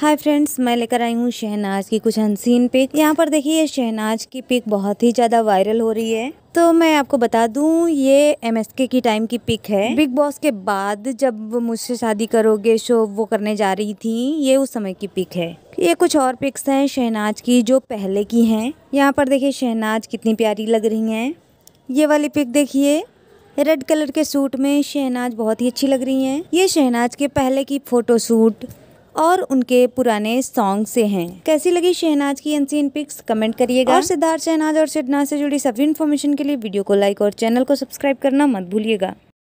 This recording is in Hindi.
हाय फ्रेंड्स मैं लेकर आई हूँ शहनाज की कुछ अनसीन पिक यहाँ पर देखिए शहनाज की पिक बहुत ही ज़्यादा वायरल हो रही है तो मैं आपको बता दूं ये एम की टाइम की पिक है बिग बॉस के बाद जब मुझसे शादी करोगे शो वो करने जा रही थी ये उस समय की पिक है ये कुछ और पिक्स हैं शहनाज की जो पहले की हैं यहाँ पर देखिए शहनाज कितनी प्यारी लग रही हैं ये वाली पिक देखिए रेड कलर के सूट में शहनाज बहुत ही अच्छी लग रही हैं ये शहनाज के पहले की फ़ोटो सूट और उनके पुराने सॉन्ग से हैं कैसी लगी शहनाज की अनसीन पिक्स कमेंट करिएगा और सिद्धार्थ शहनाज और सिडना से जुड़ी सभी इन्फॉर्मेशन के लिए वीडियो को लाइक और चैनल को सब्सक्राइब करना मत भूलिएगा